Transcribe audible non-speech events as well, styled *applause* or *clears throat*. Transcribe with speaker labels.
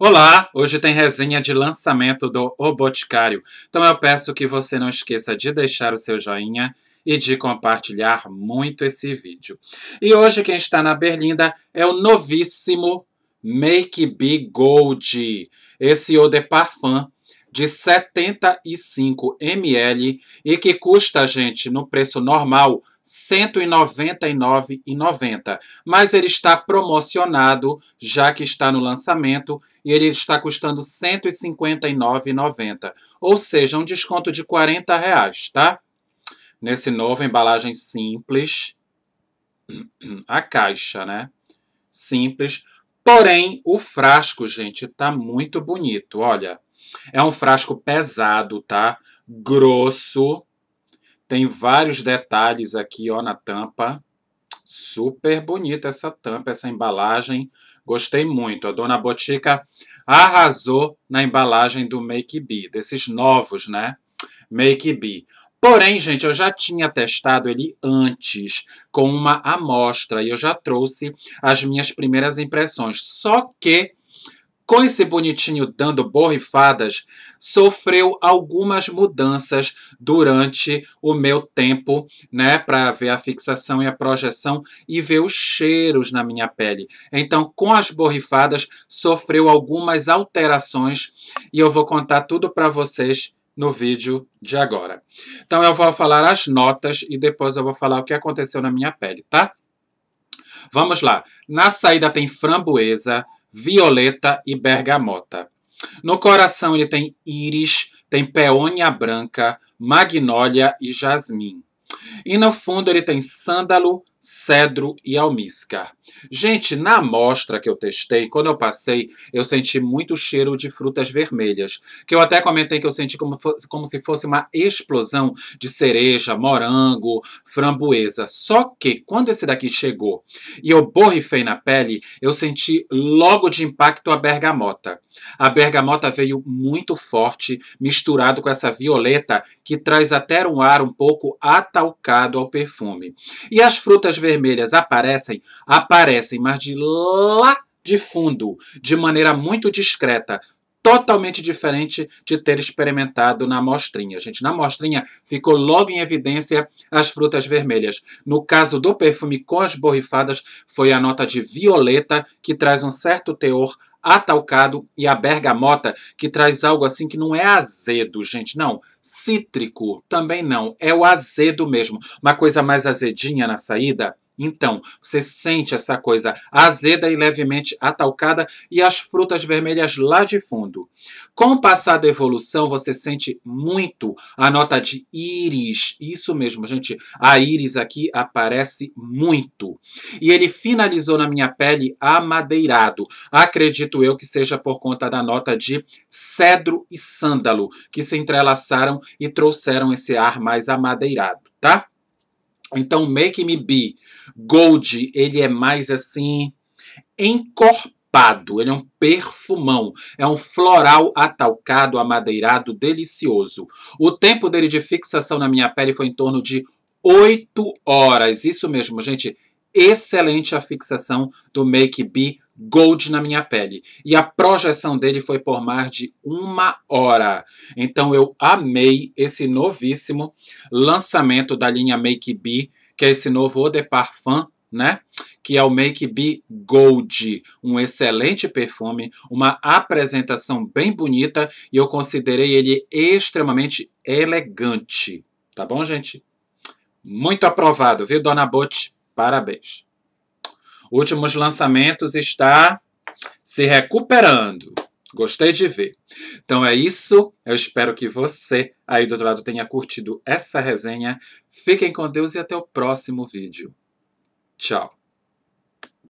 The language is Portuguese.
Speaker 1: Olá, hoje tem resenha de lançamento do O Boticário, então eu peço que você não esqueça de deixar o seu joinha e de compartilhar muito esse vídeo. E hoje quem está na Berlinda é o novíssimo Make Be Gold, esse Eau de Parfum de 75 ml e que custa, gente, no preço normal, R$ 199,90. Mas ele está promocionado, já que está no lançamento, e ele está custando R$ 159,90. Ou seja, um desconto de R$ reais, tá? Nesse novo, embalagem simples, *clears throat* a caixa, né? Simples. Porém, o frasco, gente, tá muito bonito, olha. É um frasco pesado, tá? Grosso. Tem vários detalhes aqui, ó, na tampa. Super bonita essa tampa, essa embalagem. Gostei muito. A dona Botica arrasou na embalagem do Make Be desses novos, né? Make Be. Porém, gente, eu já tinha testado ele antes com uma amostra e eu já trouxe as minhas primeiras impressões. Só que com esse bonitinho dando borrifadas, sofreu algumas mudanças durante o meu tempo, né, para ver a fixação e a projeção e ver os cheiros na minha pele. Então, com as borrifadas, sofreu algumas alterações e eu vou contar tudo para vocês no vídeo de agora. Então, eu vou falar as notas e depois eu vou falar o que aconteceu na minha pele, tá? Vamos lá. Na saída tem framboesa, violeta e bergamota. No coração ele tem íris, tem peônia branca, magnólia e jasmim. E no fundo ele tem sândalo, cedro e almíscar. Gente, na amostra que eu testei, quando eu passei, eu senti muito cheiro de frutas vermelhas, que eu até comentei que eu senti como, como se fosse uma explosão de cereja, morango, framboesa. Só que quando esse daqui chegou e eu borrifei na pele, eu senti logo de impacto a bergamota. A bergamota veio muito forte, misturado com essa violeta que traz até um ar um pouco atalcado ao perfume. E as frutas botas vermelhas aparecem, aparecem, mas de lá de fundo, de maneira muito discreta, totalmente diferente de ter experimentado na mostrinha. Gente, na mostrinha ficou logo em evidência as frutas vermelhas. No caso do perfume com as borrifadas, foi a nota de violeta que traz um certo teor atalcado e a bergamota, que traz algo assim que não é azedo, gente, não. Cítrico também não, é o azedo mesmo. Uma coisa mais azedinha na saída, então, você sente essa coisa azeda e levemente atalcada e as frutas vermelhas lá de fundo. Com o passar da evolução, você sente muito a nota de íris. Isso mesmo, gente. A íris aqui aparece muito. E ele finalizou na minha pele amadeirado. Acredito eu que seja por conta da nota de cedro e sândalo, que se entrelaçaram e trouxeram esse ar mais amadeirado, tá? Então, Make Me Be Gold, ele é mais assim encorpado, ele é um perfumão, é um floral atalcado, amadeirado, delicioso. O tempo dele de fixação na minha pele foi em torno de 8 horas. Isso mesmo, gente. Excelente a fixação do Make Be Gold na minha pele. E a projeção dele foi por mais de uma hora. Então eu amei esse novíssimo lançamento da linha Make B, que é esse novo Eau de Parfum, né? que é o Make Be Gold, um excelente perfume, uma apresentação bem bonita e eu considerei ele extremamente elegante, tá bom, gente? Muito aprovado, viu, Dona Bote? Parabéns. Últimos lançamentos está se recuperando. Gostei de ver. Então é isso. Eu espero que você aí do outro lado tenha curtido essa resenha. Fiquem com Deus e até o próximo vídeo. Tchau.